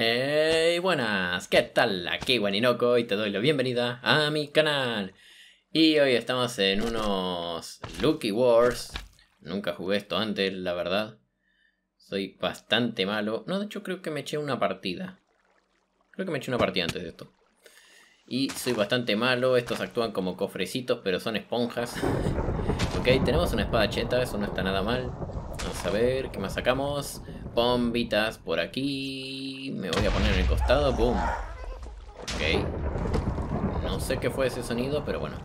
Hey, buenas, ¿qué tal? Aquí Guaninoco y te doy la bienvenida a mi canal. Y hoy estamos en unos Lucky Wars. Nunca jugué esto antes, la verdad. Soy bastante malo. No, de hecho creo que me eché una partida. Creo que me eché una partida antes de esto. Y soy bastante malo. Estos actúan como cofrecitos, pero son esponjas. ok, tenemos una espada cheta, eso no está nada mal. Vamos a ver qué más sacamos bombitas por aquí. Me voy a poner en el costado. Boom. Ok. No sé qué fue ese sonido, pero bueno.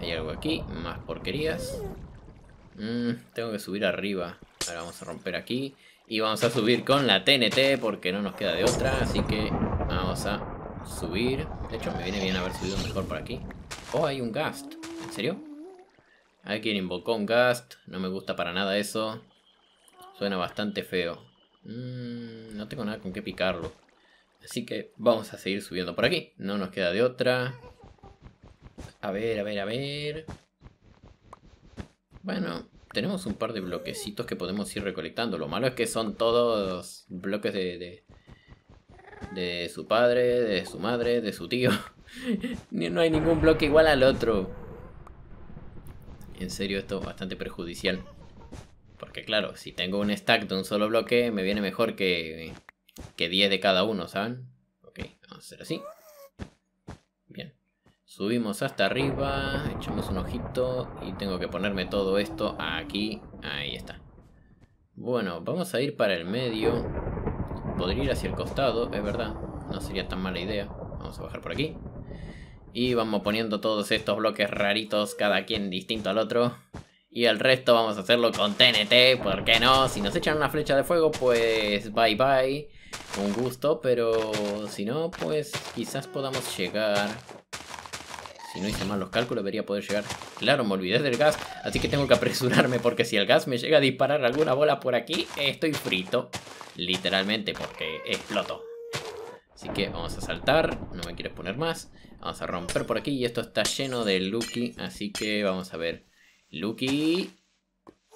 Hay algo aquí. Más porquerías. Mm, tengo que subir arriba. Ahora vamos a romper aquí. Y vamos a subir con la TNT porque no nos queda de otra. Así que vamos a subir. De hecho, me viene bien haber subido mejor por aquí. Oh, hay un Gast. ¿En serio? Alguien invocó un Gast. No me gusta para nada eso. Suena bastante feo. Mm, no tengo nada con qué picarlo. Así que vamos a seguir subiendo por aquí. No nos queda de otra. A ver, a ver, a ver. Bueno, tenemos un par de bloquecitos que podemos ir recolectando. Lo malo es que son todos bloques de, de de su padre, de su madre, de su tío. no hay ningún bloque igual al otro. En serio, esto es bastante perjudicial. Porque claro, si tengo un stack de un solo bloque, me viene mejor que, que 10 de cada uno, ¿saben? Ok, vamos a hacer así. Bien. Subimos hasta arriba, echamos un ojito y tengo que ponerme todo esto aquí. Ahí está. Bueno, vamos a ir para el medio. Podría ir hacia el costado, es verdad. No sería tan mala idea. Vamos a bajar por aquí. Y vamos poniendo todos estos bloques raritos, cada quien distinto al otro. Y el resto vamos a hacerlo con TNT, ¿por qué no? Si nos echan una flecha de fuego, pues bye bye. Un gusto, pero si no, pues quizás podamos llegar... Si no hice mal los cálculos, debería poder llegar. Claro, me olvidé del gas, así que tengo que apresurarme porque si el gas me llega a disparar alguna bola por aquí, estoy frito. Literalmente, porque exploto. Así que vamos a saltar, no me quiero poner más. Vamos a romper por aquí y esto está lleno de Lucky, así que vamos a ver. Lucky.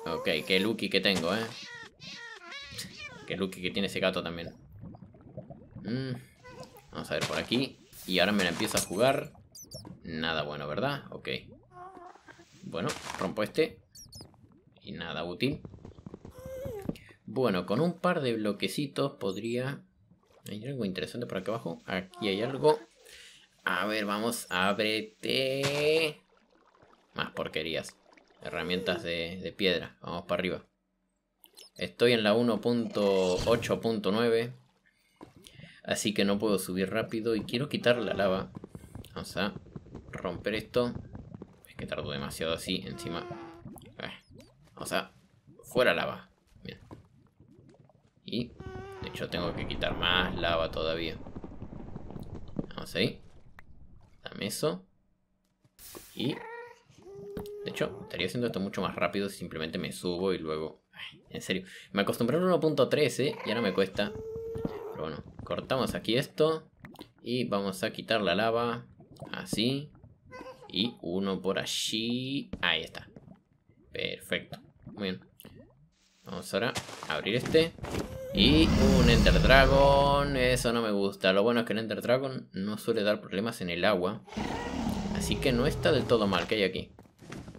Ok, qué Lucky que tengo, ¿eh? Qué Lucky que tiene ese gato también. Mm. Vamos a ver por aquí. Y ahora me la empiezo a jugar. Nada bueno, ¿verdad? Ok. Bueno, rompo este. Y nada útil. Bueno, con un par de bloquecitos podría... ¿Hay algo interesante por acá abajo? Aquí hay algo. A ver, vamos, ábrete. Más porquerías. Herramientas de, piedra. Vamos para arriba. Estoy en la 1.8.9. Así que no puedo subir rápido. Y quiero quitar la lava. Vamos a romper esto. Es que tardo demasiado así. Encima. Vamos a... Fuera lava. Bien. Y... De hecho tengo que quitar más lava todavía. Vamos ahí. Dame eso. Y de hecho, estaría haciendo esto mucho más rápido si simplemente me subo y luego... en serio, me acostumbraron a 1.13 y ahora me cuesta... Pero bueno, cortamos aquí esto. Y vamos a quitar la lava. Así. Y uno por allí. Ahí está. Perfecto. Muy bien. Vamos ahora a abrir este. Y un Ender Dragon. Eso no me gusta. Lo bueno es que el Ender Dragon no suele dar problemas en el agua. Así que no está del todo mal que hay aquí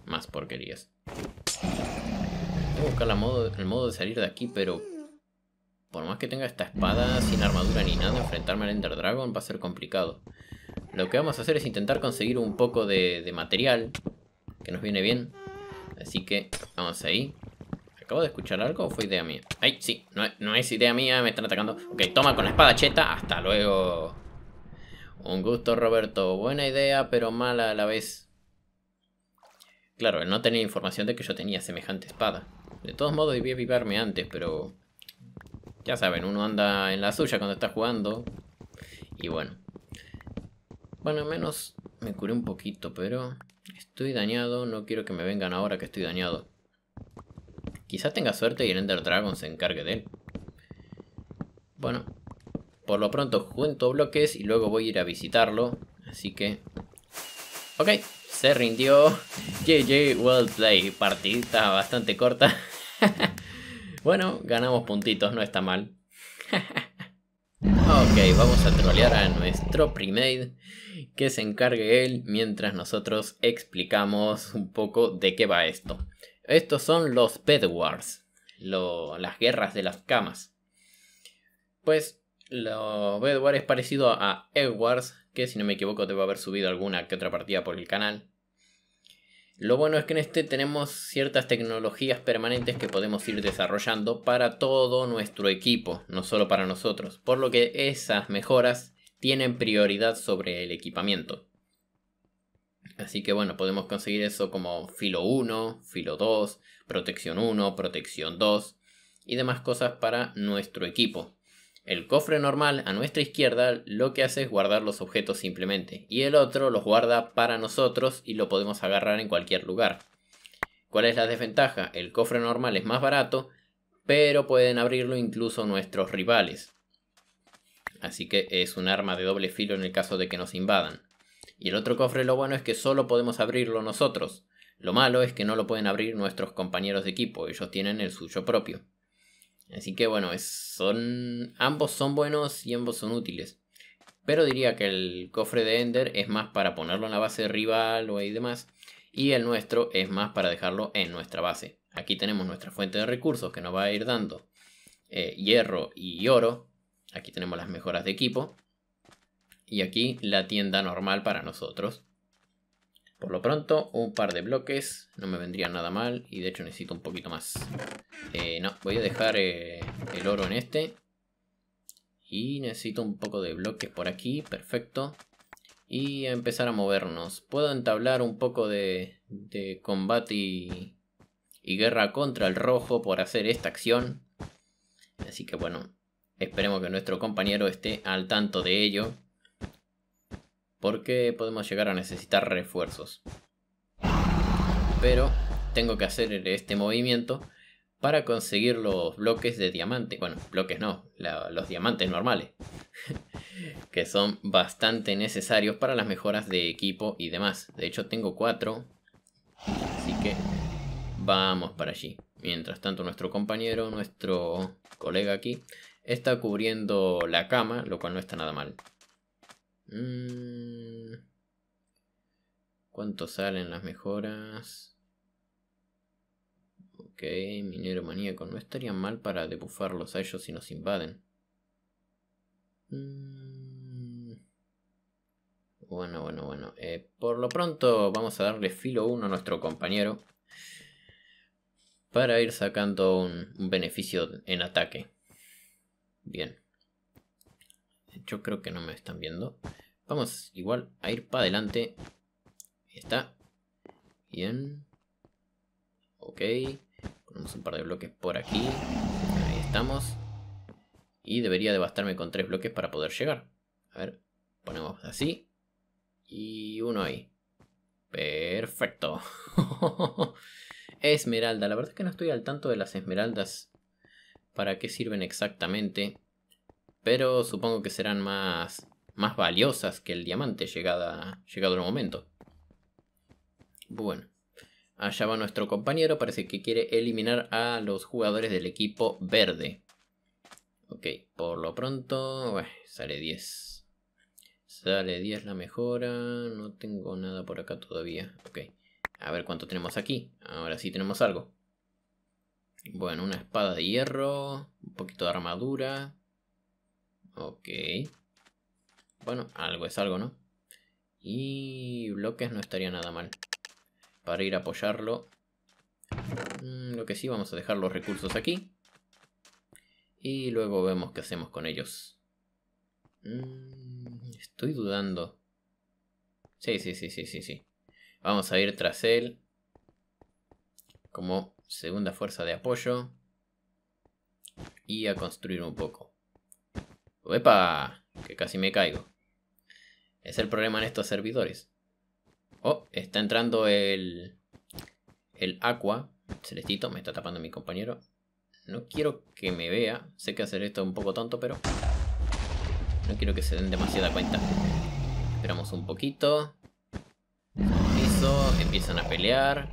más porquerías. Voy a buscar el modo de salir de aquí, pero... Por más que tenga esta espada, sin armadura ni nada, enfrentarme al Ender Dragon va a ser complicado. Lo que vamos a hacer es intentar conseguir un poco de, material, que nos viene bien. Así que vamos ahí. ¿Acabo de escuchar algo o fue idea mía? Ay, sí, no, no, es idea mía, me están atacando. Ok, toma con la espada cheta, hasta luego. Un gusto, Roberto. Buena idea, pero mala a la vez. Claro, él no tenía información de que yo tenía semejante espada. De todos modos debía avivarme antes, pero... Ya saben, uno anda en la suya cuando está jugando. Y bueno. Bueno, al menos me curé un poquito, pero... Estoy dañado, no quiero que me vengan ahora que estoy dañado. Quizás tenga suerte y el Ender Dragon se encargue de él. Bueno, por lo pronto junto bloques y luego voy a ir a visitarlo. Así que... Ok, se rindió. JJ, well play. Partidita bastante corta. bueno, ganamos puntitos, no está mal. ok, vamos a trolear a nuestro primate. Que se encargue él mientras nosotros explicamos un poco de qué va esto. Estos son los Bedwars. las guerras de las camas. Pues, los Bedwars es parecido a Edwards, que si no me equivoco debo haber subido alguna que otra partida por el canal. Lo bueno es que en este tenemos ciertas tecnologías permanentes que podemos ir desarrollando para todo nuestro equipo, no solo para nosotros, por lo que esas mejoras tienen prioridad sobre el equipamiento. Así que bueno, podemos conseguir eso como filo 1, filo 2, protección 1, protección 2 y demás cosas para nuestro equipo. El cofre normal a nuestra izquierda lo que hace es guardar los objetos simplemente y el otro los guarda para nosotros y lo podemos agarrar en cualquier lugar. ¿Cuál es la desventaja? El cofre normal es más barato, pero pueden abrirlo incluso nuestros rivales. Así que es un arma de doble filo en el caso de que nos invadan. Y el otro cofre lo bueno es que solo podemos abrirlo nosotros. Lo malo es que no lo pueden abrir nuestros compañeros de equipo, ellos tienen el suyo propio. Así que bueno, son, ambos son buenos y ambos son útiles. Pero diría que el cofre de Ender es más para ponerlo en la base rival o ahí demás. Y el nuestro es más para dejarlo en nuestra base. Aquí tenemos nuestra fuente de recursos que nos va a ir dando eh, hierro y oro. Aquí tenemos las mejoras de equipo. Y aquí la tienda normal para nosotros. Por lo pronto, un par de bloques, no me vendría nada mal, y de hecho necesito un poquito más. Eh, no, voy a dejar eh, el oro en este. Y necesito un poco de bloques por aquí, perfecto. Y empezar a movernos. Puedo entablar un poco de, de combate y, y guerra contra el rojo por hacer esta acción. Así que bueno, esperemos que nuestro compañero esté al tanto de ello porque podemos llegar a necesitar refuerzos. Pero tengo que hacer este movimiento para conseguir los bloques de diamante. Bueno, bloques no, los diamantes normales. que son bastante necesarios para las mejoras de equipo y demás. De hecho tengo cuatro. Así que vamos para allí. Mientras tanto nuestro compañero, nuestro colega aquí, está cubriendo la cama, lo cual no está nada mal. Mm. ¿Cuánto salen las mejoras? Ok, minero maníaco. No estaría mal para debuffarlos a ellos si nos invaden. Mm. Bueno, bueno, bueno. Eh, por lo pronto vamos a darle filo 1 a nuestro compañero. Para ir sacando un beneficio en ataque. Bien. Yo creo que no me están viendo. Vamos igual a ir para adelante. Ahí está. Bien. Ok. Ponemos un par de bloques por aquí. Ahí estamos. Y debería de bastarme con tres bloques para poder llegar. A ver, ponemos así. Y uno ahí. Perfecto. Esmeralda. La verdad es que no estoy al tanto de las esmeraldas. Para qué sirven exactamente pero supongo que serán más, más valiosas que el diamante llegada, llegado el momento. Bueno, allá va nuestro compañero, parece que quiere eliminar a los jugadores del equipo verde. Ok, por lo pronto eh, sale 10. Sale 10 la mejora, no tengo nada por acá todavía. Ok, a ver cuánto tenemos aquí. Ahora sí tenemos algo. Bueno, una espada de hierro, un poquito de armadura. Ok. Bueno, algo es algo, ¿no? Y bloques no estaría nada mal. Para ir a apoyarlo. Mm, lo que sí, vamos a dejar los recursos aquí. Y luego vemos qué hacemos con ellos. Mm, estoy dudando. Sí, sí, sí, sí, sí, sí. Vamos a ir tras él. Como segunda fuerza de apoyo. Y a construir un poco. ¡Epa! Que casi me caigo. Es el problema en estos servidores. Oh, está entrando el... El agua. Celestito, me está tapando mi compañero. No quiero que me vea. Sé que hacer esto es un poco tonto, pero... No quiero que se den demasiada cuenta. Esperamos un poquito. Eso. empiezan a pelear.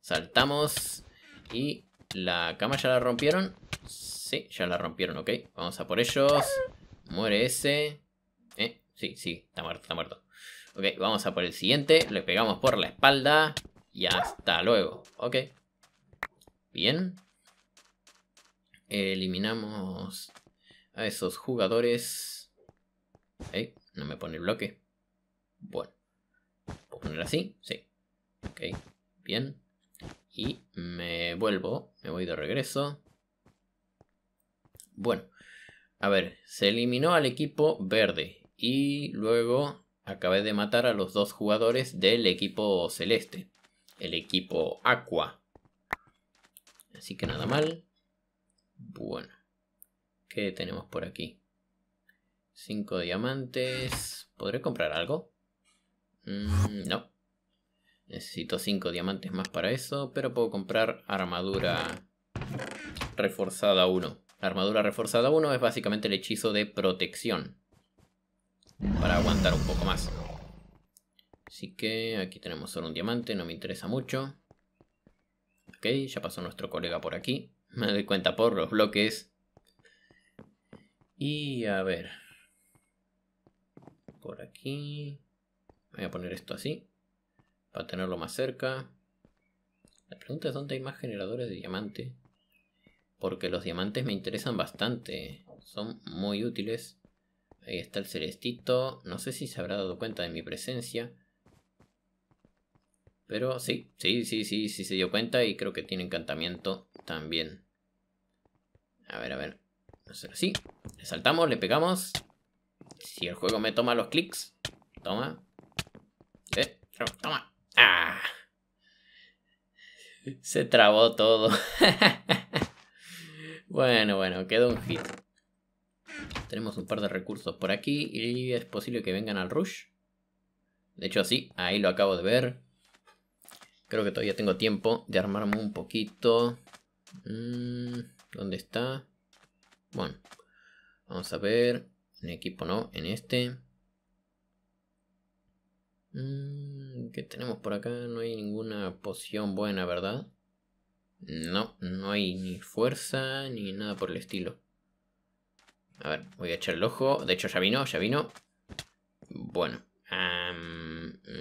Saltamos. Y la cama ya la rompieron. Sí, ya la rompieron, ok. Vamos a por ellos. Muere ese. ¿Eh? Sí, sí, está muerto, está muerto. Ok, vamos a por el siguiente. Le pegamos por la espalda. Y hasta luego. Ok. Bien. Eliminamos a esos jugadores. No me pone el bloque. Bueno. ¿Puedo poner así? Sí. Ok. Bien. Y me vuelvo. Me voy de regreso. Bueno, a ver, se eliminó al equipo verde y luego acabé de matar a los dos jugadores del equipo celeste, el equipo Aqua. Así que nada mal. Bueno, ¿qué tenemos por aquí? Cinco diamantes. ¿Podré comprar algo? Mm, no. Necesito cinco diamantes más para eso, pero puedo comprar armadura reforzada 1 armadura reforzada 1 es básicamente el hechizo de protección. Para aguantar un poco más. Así que aquí tenemos solo un diamante, no me interesa mucho. Ok, ya pasó nuestro colega por aquí. Me doy cuenta por los bloques. Y a ver. Por aquí. Voy a poner esto así. Para tenerlo más cerca. La pregunta es dónde hay más generadores de diamante. Porque los diamantes me interesan bastante. Son muy útiles. Ahí está el celestito. No sé si se habrá dado cuenta de mi presencia. Pero sí, sí, sí, sí, sí se dio cuenta y creo que tiene encantamiento también. A ver, a ver. sí, Le saltamos, le pegamos. Si el juego me toma los clics. Toma. Eh, toma. Ah. Se trabó todo. Bueno, bueno, quedó un hit. Tenemos un par de recursos por aquí y es posible que vengan al rush. De hecho, sí, ahí lo acabo de ver. Creo que todavía tengo tiempo de armarme un poquito. Mm, ¿Dónde está? Bueno, vamos a ver. En equipo no, en este. Mm, ¿Qué tenemos por acá? No hay ninguna poción buena, ¿verdad? No, no hay ni fuerza ni nada por el estilo. A ver, voy a echar el ojo. De hecho, ya vino, ya vino. Bueno.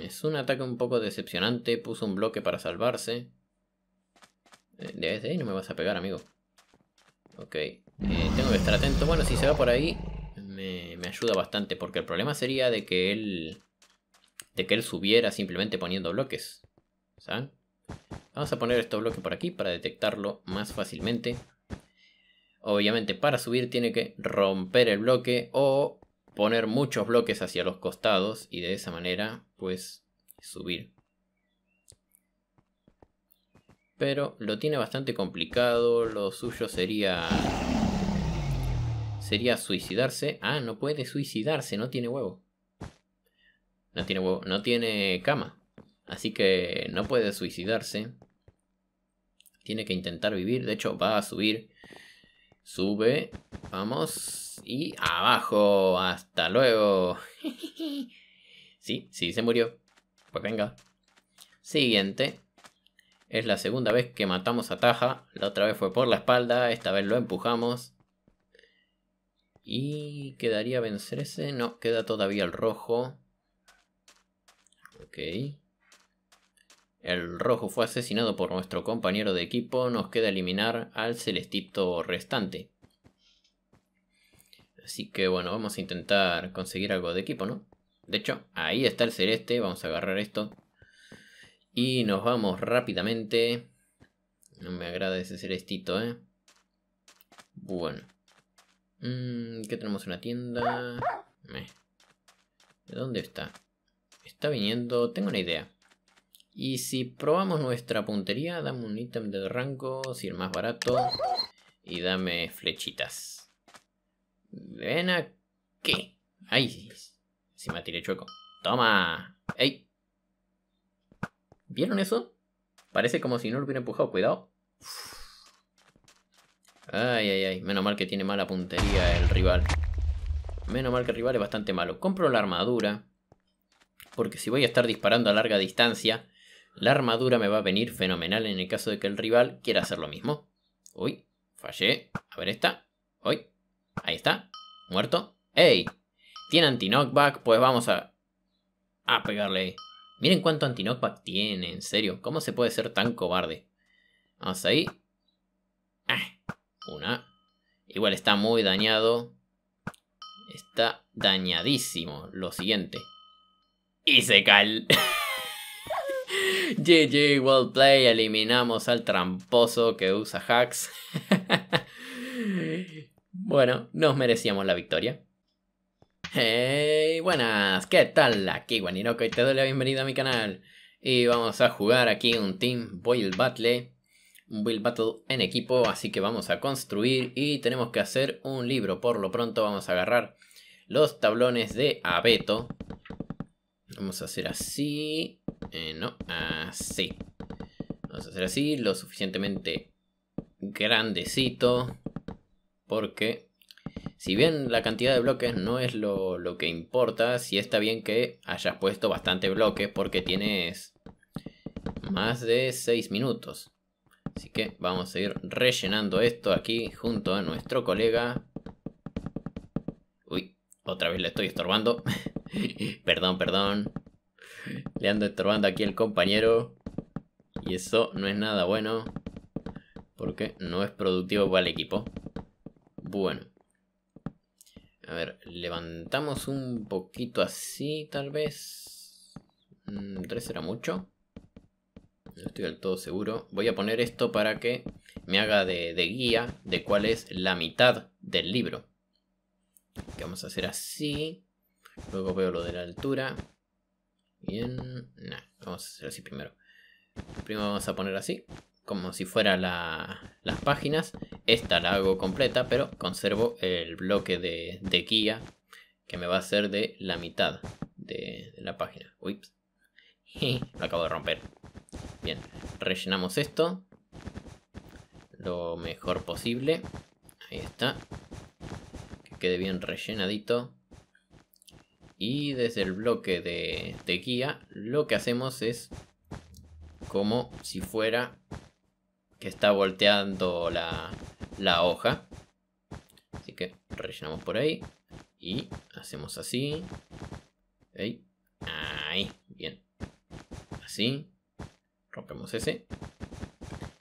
es un ataque un poco decepcionante. Puso un bloque para salvarse. Eh, de ahí no me vas a pegar, amigo. Ok. Eh, tengo que estar atento. Bueno, si se va por ahí, me, me, ayuda bastante. Porque el problema sería de que él... De que él subiera simplemente poniendo bloques. ¿Saben? Vamos a poner estos bloques por aquí para detectarlo más fácilmente. Obviamente para subir tiene que romper el bloque o poner muchos bloques hacia los costados y de esa manera pues subir. Pero lo tiene bastante complicado, lo suyo sería... Sería suicidarse. Ah, no puede suicidarse, no tiene huevo. No tiene huevo, no tiene cama. Así que no puede suicidarse. Tiene que intentar vivir. De hecho, va a subir. Sube. Vamos. Y abajo. Hasta luego. sí, sí, se murió. Pues venga. Siguiente. Es la segunda vez que matamos a Taja. La otra vez fue por la espalda. Esta vez lo empujamos. Y quedaría vencer ese. No, queda todavía el rojo. Ok. El rojo fue asesinado por nuestro compañero de equipo, nos queda eliminar al celestito restante. Así que bueno, vamos a intentar conseguir algo de equipo, ¿no? De hecho, ahí está el celeste, vamos a agarrar esto. Y nos vamos rápidamente. No me agrada ese celestito, ¿eh? Bueno. Mm, ¿Qué tenemos? Una tienda... Eh. ¿De dónde está? Está viniendo... Tengo una idea. Y si probamos nuestra puntería, dame un ítem de rango, si el más barato. Y dame flechitas. Ven aquí. Ay, si me tiré chueco. Toma. Ey. ¿Vieron eso? Parece como si no lo hubiera empujado. Cuidado. Ay, ay, ay. Menos mal que tiene mala puntería el rival. Menos mal que el rival es bastante malo. Compro la armadura. Porque si voy a estar disparando a larga distancia, la armadura me va a venir fenomenal en el caso de que el rival quiera hacer lo mismo. Uy, fallé. A ver esta. Uy, ahí está. Muerto. ¡Ey! Tiene anti-knockback, pues vamos a... A pegarle Miren cuánto anti-knockback tiene, en serio. ¿Cómo se puede ser tan cobarde? Vamos ahí. Ah, una. Igual está muy dañado. Está dañadísimo. Lo siguiente. Y se cae. GG, World play, eliminamos al tramposo que usa hacks. bueno, nos merecíamos la victoria. Hey, buenas, ¿qué tal? Aquí Guaninoco, y te doy la bienvenida a mi canal. Y vamos a jugar aquí un Team Boil Battle. Un Build Battle en equipo, así que vamos a construir y tenemos que hacer un libro. Por lo pronto vamos a agarrar los tablones de abeto Vamos a hacer así. Eh, no, así. Vamos a hacer así, lo suficientemente grandecito. Porque si bien la cantidad de bloques no es lo, que importa, sí está bien que hayas puesto bastante bloques porque tienes más de 6 minutos. Así que vamos a ir rellenando esto aquí junto a nuestro colega. Uy, otra vez le estoy estorbando. perdón, perdón. Le ando estorbando aquí el compañero. Y eso no es nada bueno. Porque no es productivo para el equipo. Bueno. A ver, levantamos un poquito así, tal vez. Mm, ¿Tres será mucho? No estoy del todo seguro. Voy a poner esto para que me haga de, guía de cuál es la mitad del libro. vamos a hacer así. Luego veo lo de la altura. Bien. vamos a hacer así primero. Primero vamos a poner así. Como si fuera las páginas. Esta la hago completa, pero conservo el bloque de, de guía que me va a ser de la mitad de, la página. Uy. lo acabo de romper. Bien, rellenamos esto lo mejor posible. Ahí está. Que quede bien rellenadito. Y desde el bloque de, guía lo que hacemos es como si fuera que está volteando la, la hoja. Así que rellenamos por ahí. Y hacemos así. Ahí. Ahí. Bien. Así. Rompemos ese.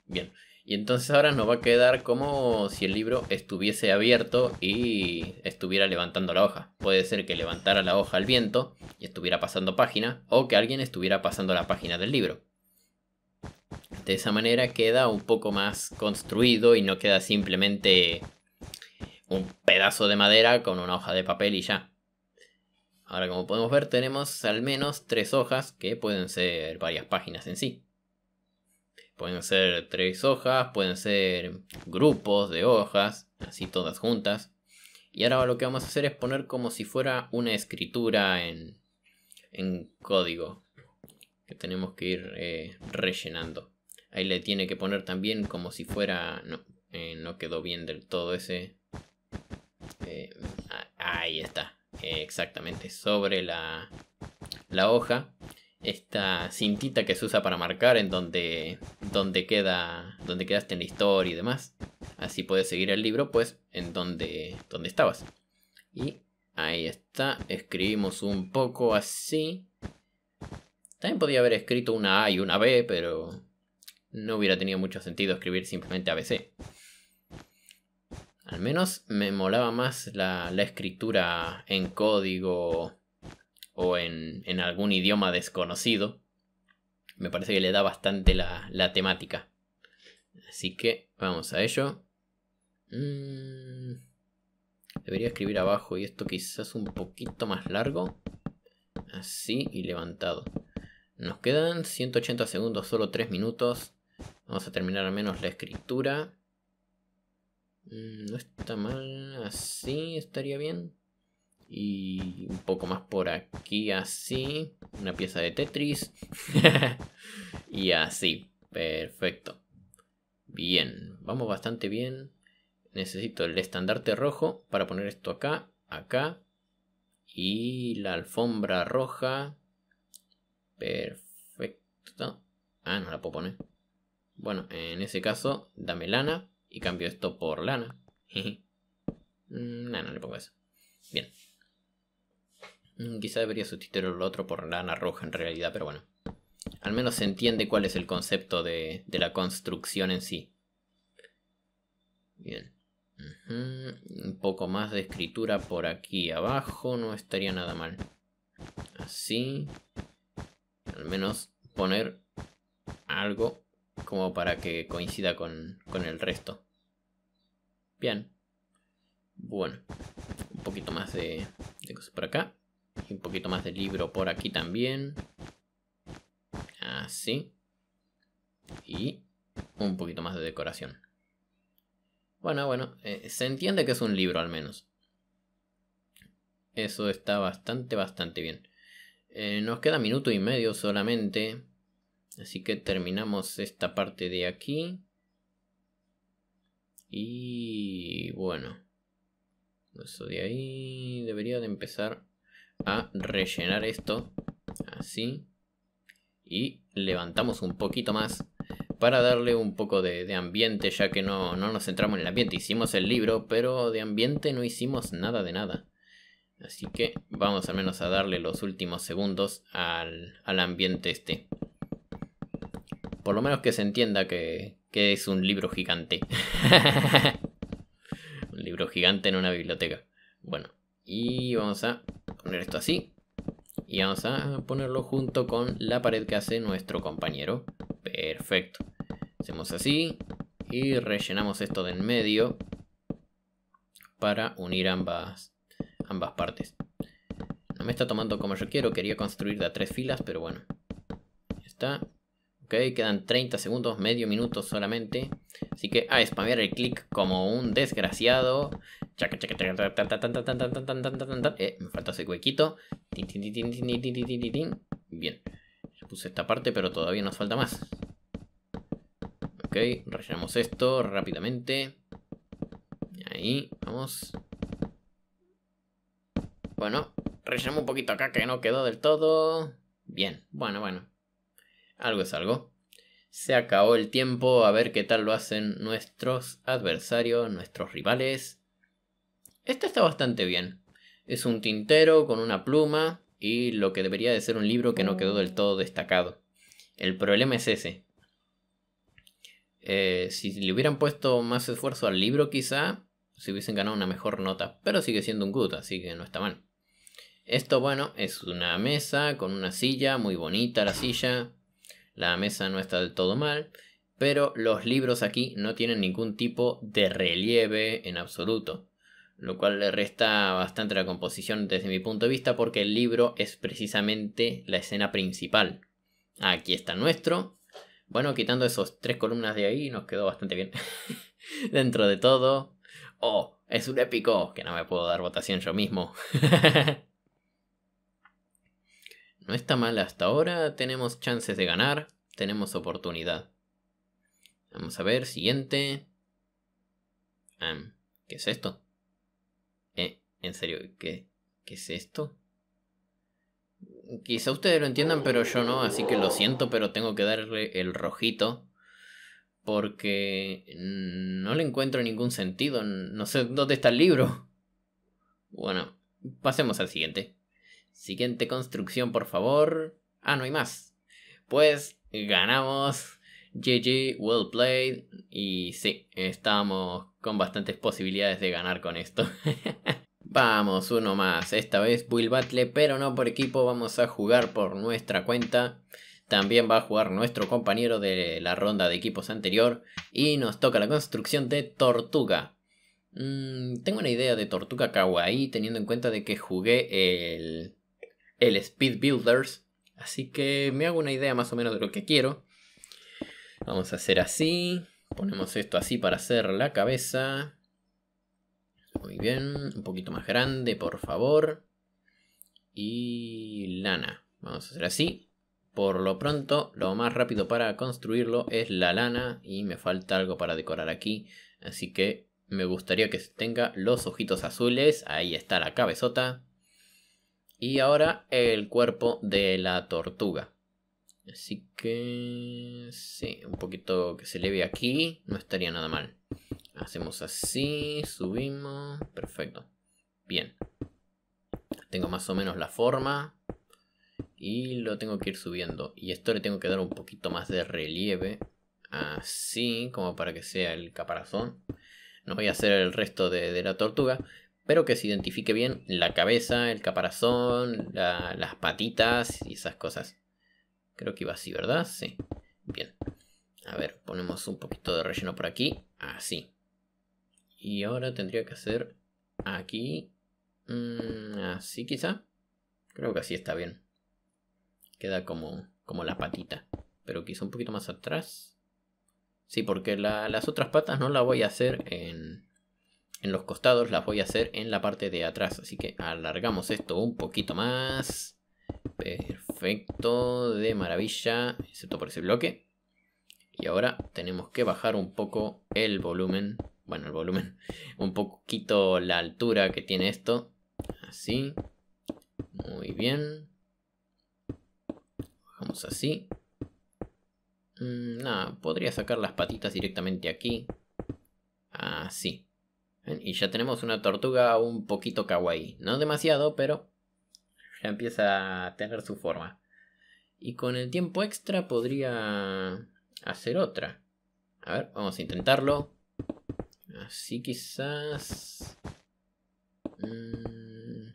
Bien. Y entonces ahora nos va a quedar como si el libro estuviese abierto y estuviera levantando la hoja. Puede ser que levantara la hoja al viento y estuviera pasando página, o que alguien estuviera pasando la página del libro. De esa manera queda un poco más construido y no queda simplemente un pedazo de madera con una hoja de papel y ya. Ahora como podemos ver tenemos al menos tres hojas que pueden ser varias páginas en sí. Pueden ser tres hojas, pueden ser grupos de hojas, así todas juntas. Y ahora lo que vamos a hacer es poner como si fuera una escritura en, código. Que tenemos que ir eh, rellenando. Ahí le tiene que poner también como si fuera... No, eh, no quedó bien del todo ese... Eh, ahí está. exactamente, sobre la, la hoja. Esta cintita que se usa para marcar en donde dónde queda, quedaste en la historia y demás. Así puedes seguir el libro, pues, en donde, donde estabas. Y ahí está, escribimos un poco así. También podía haber escrito una A y una B, pero no hubiera tenido mucho sentido escribir simplemente ABC. Al menos me molaba más la, escritura en código o en algún idioma desconocido me parece que le da bastante la, temática. Así que vamos a ello. Mm, debería escribir abajo y esto quizás un poquito más largo. Así y levantado. Nos quedan 180 segundos, solo 3 minutos. Vamos a terminar al menos la escritura. Mm, no está mal, así estaría bien. Y un poco más por aquí, así. Una pieza de Tetris. y así. Perfecto. Bien, vamos bastante bien. Necesito el estandarte rojo para poner esto acá, acá. Y la alfombra roja. Perfecto. Ah, no la puedo poner. Bueno, en ese caso, dame lana y cambio esto por lana. Mm, no, no le pongo eso. Bien. Mm, quizá debería sustituir el otro por lana roja en realidad, pero bueno. Al menos se entiende cuál es el concepto de, la construcción en sí. Bien. Un poco más de escritura por aquí abajo, no estaría nada mal. Así. Al menos poner algo como para que coincida con, el resto. Bien. Bueno. Un poquito más de, de cosas por acá un poquito más de libro por aquí también. Así. Y un poquito más de decoración. Bueno, bueno, eh, se entiende que es un libro al menos. Eso está bastante, bastante bien. Eh, nos queda minuto y medio solamente. Así que terminamos esta parte de aquí. Y bueno. Eso de ahí debería de empezar a rellenar esto. Así. Y levantamos un poquito más para darle un poco de, ambiente, ya que no, no, nos centramos en el ambiente. Hicimos el libro, pero de ambiente no hicimos nada de nada. Así que vamos al menos a darle los últimos segundos al, ambiente este. Por lo menos que se entienda que, que es un libro gigante. un libro gigante en una biblioteca. Bueno. Y vamos a poner esto así. Y vamos a ponerlo junto con la pared que hace nuestro compañero. Perfecto. Hacemos así. Y rellenamos esto de en medio. Para unir ambas, ambas partes. No me está tomando como yo quiero. Quería construir de a tres filas, pero bueno. Ya está. Ok, quedan 30 segundos, medio minuto solamente. Así que a spamear el clic como un desgraciado me falta ese huequito. Bien. puse esta parte, pero todavía nos falta más. Ok, rellenamos esto rápidamente. Ahí, vamos. Bueno, rellenamos un poquito acá que no quedó del todo. Bien, bueno, bueno. Algo es algo. Se acabó el tiempo a ver qué tal lo hacen nuestros adversarios, nuestros rivales. Esta está bastante bien. Es un tintero con una pluma y lo que debería de ser un libro que no quedó del todo destacado. El problema es ese. Eh, si le hubieran puesto más esfuerzo al libro quizá, se hubiesen ganado una mejor nota, pero sigue siendo un good, así que no está mal. Esto, bueno, es una mesa con una silla, muy bonita la silla. La mesa no está del todo mal, pero los libros aquí no tienen ningún tipo de relieve en absoluto lo cual le resta bastante la composición desde mi punto de vista porque el libro es precisamente la escena principal. Aquí está nuestro. Bueno, quitando esos tres columnas de ahí nos quedó bastante bien. Dentro de todo. Oh, es un épico que no me puedo dar votación yo mismo. no está mal hasta ahora, tenemos chances de ganar, tenemos oportunidad. Vamos a ver, siguiente. ¿Qué es esto? en serio, ¿qué, es esto? Quizá ustedes lo entiendan, pero yo no, así que lo siento, pero tengo que darle el rojito. Porque no le encuentro ningún sentido. No sé dónde está el libro. Bueno, pasemos al siguiente. Siguiente construcción, por favor. Ah, no hay más. Pues ganamos. GG, well played. Y sí, estamos con bastantes posibilidades de ganar con esto. Vamos, uno más. Esta vez Will Battle, pero no por equipo. Vamos a jugar por nuestra cuenta. También va a jugar nuestro compañero de la ronda de equipos anterior. Y nos toca la construcción de Tortuga. Mm, tengo una idea de Tortuga Kawaii, teniendo en cuenta de que jugué el, el Speed Builders. Así que me hago una idea más o menos de lo que quiero. Vamos a hacer así. Ponemos esto así para hacer la cabeza. Muy bien, un poquito más grande, por favor. Y lana. Vamos a hacer así. Por lo pronto, lo más rápido para construirlo es la lana y me falta algo para decorar aquí. Así que me gustaría que tenga los ojitos azules. Ahí está la cabezota. Y ahora el cuerpo de la tortuga. Así que... Sí, un poquito que se le aquí. No estaría nada mal. Hacemos así, subimos, perfecto. Bien. Tengo más o menos la forma. Y lo tengo que ir subiendo. Y esto le tengo que dar un poquito más de relieve. Así, como para que sea el caparazón. No voy a hacer el resto de, la tortuga. Pero que se identifique bien la cabeza, el caparazón, las patitas y esas cosas. Creo que iba así, ¿verdad? Sí. Bien. A ver, ponemos un poquito de relleno por aquí. Así. Y ahora tendría que hacer aquí. Mm, así quizá. Creo que así está bien. Queda como, como la patita. Pero quizá un poquito más atrás. Sí, porque las otras patas no las voy a hacer en, en los costados. Las voy a hacer en la parte de atrás. Así que alargamos esto un poquito más. Perfecto. De maravilla. Excepto por ese bloque. Y ahora tenemos que bajar un poco el volumen bueno, el volumen, un poquito la altura que tiene esto. Así. Muy bien. Bajamos así. Mm, nada, podría sacar las patitas directamente aquí. Así. Y ya tenemos una tortuga un poquito kawaii. No demasiado, pero ya empieza a tener su forma. Y con el tiempo extra podría hacer otra. A ver, vamos a intentarlo. Así quizás... Mm,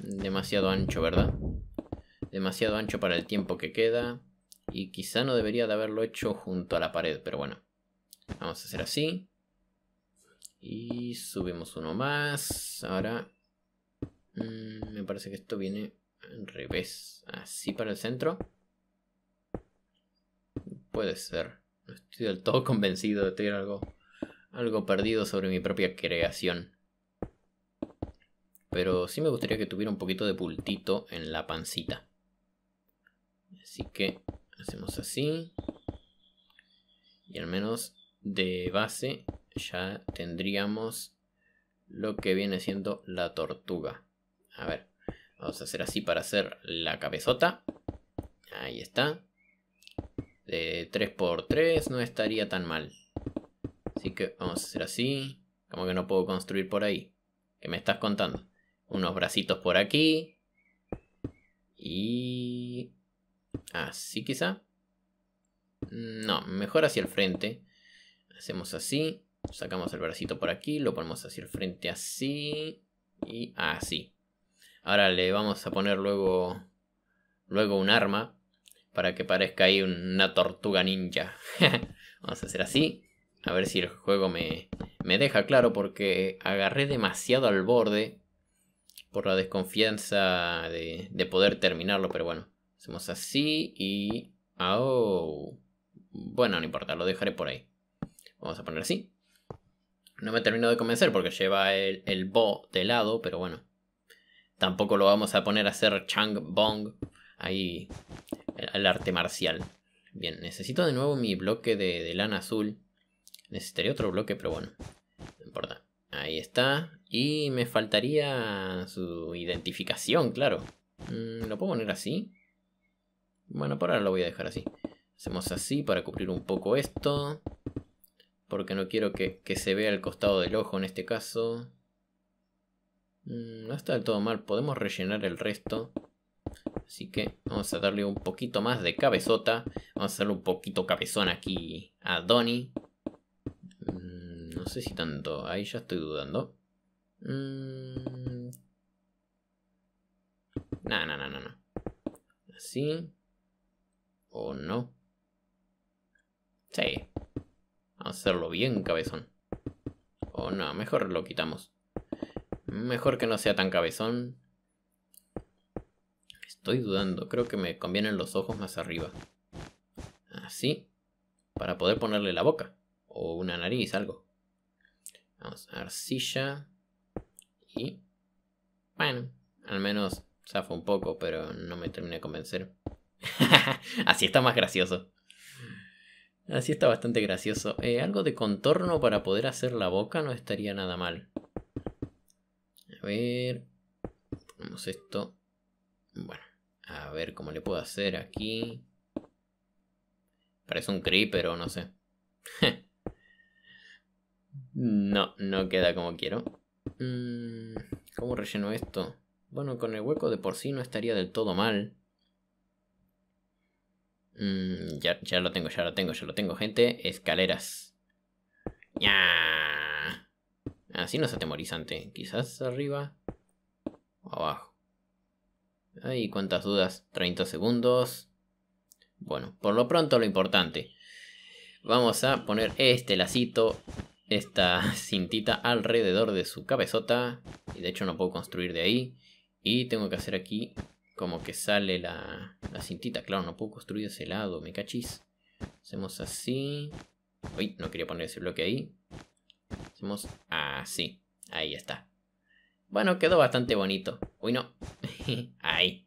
demasiado ancho, ¿verdad? Demasiado ancho para el tiempo que queda. Y quizá no debería de haberlo hecho junto a la pared, pero bueno. Vamos a hacer así. Y subimos uno más. Ahora... Mm, me parece que esto viene al revés. Así para el centro. Puede ser. No estoy del todo convencido de tener algo algo perdido sobre mi propia creación. Pero sí me gustaría que tuviera un poquito de pultito en la pancita. Así que hacemos así. Y al menos de base ya tendríamos lo que viene siendo la tortuga. A ver, vamos a hacer así para hacer la cabezota. Ahí está. De 3x3 no estaría tan mal que vamos a hacer así. Como que no puedo construir por ahí. ¿Qué me estás contando? Unos bracitos por aquí. Y... Así quizá. No, mejor hacia el frente. Hacemos así. Sacamos el bracito por aquí. Lo ponemos hacia el frente así. Y así. Ahora le vamos a poner luego... Luego un arma. Para que parezca ahí una tortuga ninja. vamos a hacer así. A ver si el juego me, me deja claro porque agarré demasiado al borde por la desconfianza de, de poder terminarlo, pero bueno. Hacemos así y... Ah, oh. Bueno, no importa, lo dejaré por ahí. Vamos a poner así. No me termino de convencer porque lleva el, bo de lado, pero bueno. Tampoco lo vamos a poner a hacer Chang Bong. Ahí, el, arte marcial. Bien, necesito de nuevo mi bloque de, de lana azul. Necesitaría otro bloque, pero bueno. No importa. Ahí está. Y me faltaría su identificación, claro. Mm, ¿Lo puedo poner así? Bueno, por ahora lo voy a dejar así. Hacemos así para cubrir un poco esto. Porque no quiero que, se vea el costado del ojo en este caso. Mm, no está del todo mal. Podemos rellenar el resto. Así que vamos a darle un poquito más de cabezota. Vamos a hacerle un poquito cabezón aquí a Donnie. Mm, no sé si tanto. Ahí ya estoy dudando. No, no, no, no, no. Así. ¿O no? Sí. hacerlo bien, cabezón. O no, mejor lo quitamos. Mejor que no sea tan cabezón. Estoy dudando. Creo que me convienen los ojos más arriba. Así. Para poder ponerle la boca o una nariz, algo. Vamos, arcilla. Y. Bueno, al menos zafo un poco, pero no me terminé de convencer. Así está más gracioso. Así está bastante gracioso. Eh, algo de contorno para poder hacer la boca no estaría nada mal. A ver. Ponemos esto. Bueno, a ver cómo le puedo hacer aquí. Parece un creeper pero no sé. No, no queda como quiero. Mm, ¿Cómo relleno esto? Bueno, con el hueco de por sí no estaría del todo mal. Mm, ya, lo tengo, ya lo tengo, ya lo tengo, gente. Escaleras. ¡Ya! Así no es atemorizante. Quizás arriba o abajo. Ay, cuántas dudas. 30 segundos. Bueno, por lo pronto lo importante. Vamos a poner este lacito esta cintita alrededor de su cabezota. Y de hecho no puedo construir de ahí. Y tengo que hacer aquí como que sale la, la cintita. Claro, no puedo construir de ese lado, me cachis. Hacemos así. Uy, no quería poner ese bloque ahí. Hacemos así. Ahí está. Bueno, quedó bastante bonito. Uy, no. ahí.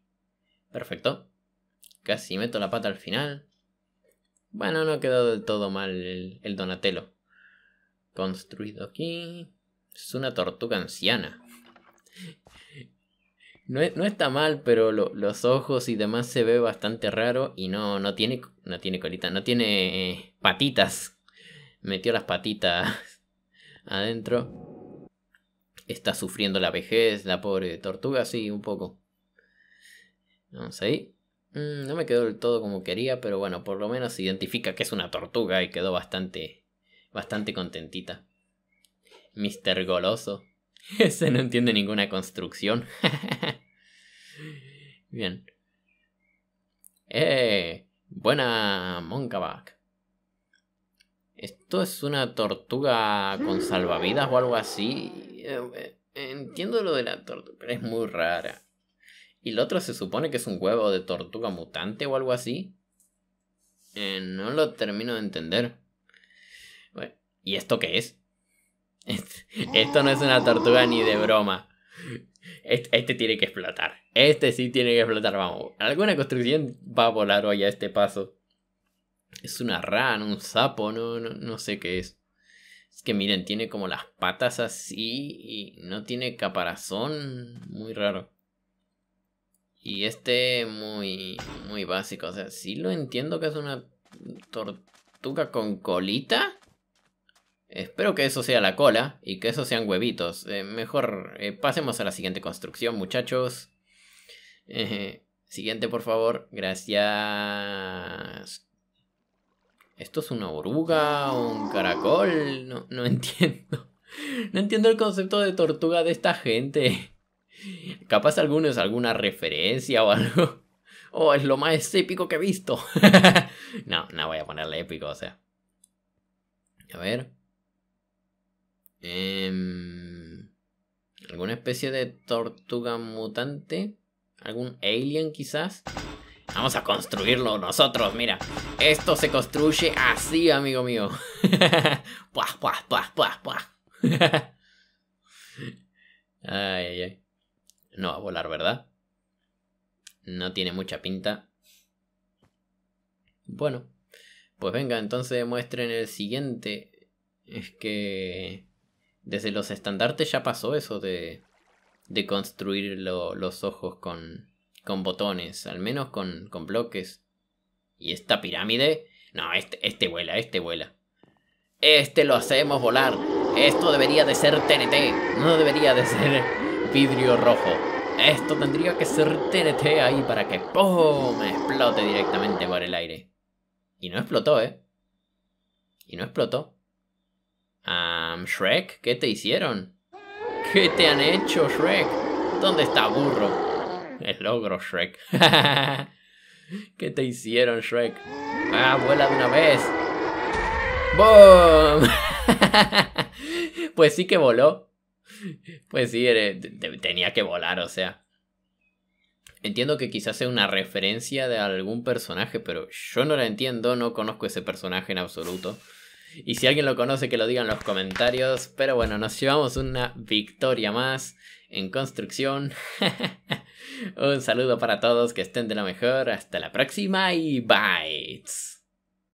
Perfecto. Casi meto la pata al final. Bueno, no ha quedado del todo mal el, el Donatello. Construido aquí. Es una tortuga anciana. No, está mal, pero los ojos y demás se ve bastante raro y no, no, tiene, no tiene colita, no tiene eh, patitas. Metió las patitas adentro. Está sufriendo la vejez, la pobre tortuga, sí, un poco. Vamos ahí. Mm, no me quedó del todo como quería, pero bueno, por lo menos identifica que es una tortuga y quedó bastante bastante contentita. Mister Goloso. Ese no entiende ninguna construcción. Bien. ¡Eh! Buena Monkaback. Esto es una tortuga con salvavidas o algo así. Eh, eh, entiendo lo de la tortuga, pero es muy rara. ¿Y el otro se supone que es un huevo de tortuga mutante o algo así? Eh, no lo termino de entender. ¿y esto qué es? Esto no es una tortuga ni de broma. Este, tiene que explotar. Este sí tiene que explotar. Vamos, alguna construcción va a volar hoy a este paso. Es una rana, un sapo, no, no, no sé qué es. Es que miren, tiene como las patas así y no tiene caparazón. Muy raro. Y este muy, muy básico. O sea, sí lo entiendo que es una tortuga con colita. Espero que eso sea la cola y que esos sean huevitos. Eh, mejor eh, pasemos a la siguiente construcción, muchachos. siguiente, por favor. Gracias. ¿Esto es una oruga o un caracol? No, no entiendo. No entiendo el concepto de tortuga de esta gente. Capaz alguno es alguna referencia o algo. Oh, es lo más épico que he visto. no, no voy a ponerle épico, o sea. A ver. Em, ¿Alguna especie de tortuga mutante? ¿Algún alien quizás? Vamos a construirlo nosotros, mira. Esto se construye así, amigo mío. ay, No va a volar, ¿verdad? No tiene mucha pinta. Bueno. Pues venga, entonces muestren el siguiente. Es que... Desde los estandartes ya pasó eso de, de construir los ojos con, con botones, al menos con, con bloques. Y esta pirámide, no, este, este vuela, este vuela. Este lo hacemos volar. Esto debería de ser TNT, no debería de ser vidrio rojo. Esto tendría que ser TNT ahí para que ¡pum! explote directamente por el aire. Y no explotó, ¿eh? Y no explotó. Shrek, ¿qué te hicieron? ¿Qué te han hecho, Shrek? ¿Dónde está burro? El logro, Shrek. ¿Qué te hicieron, Shrek? Ah, vuela de una vez. ¡Boom! pues sí que voló. Pues sí, tenía que volar, o sea. Entiendo que quizás sea una referencia de algún personaje, pero yo no la entiendo, no conozco ese personaje en absoluto. Y si alguien lo conoce, que lo diga en los comentarios. Pero bueno, nos llevamos una victoria más en construcción. Un saludo para todos, que estén de lo mejor. Hasta la próxima y bye.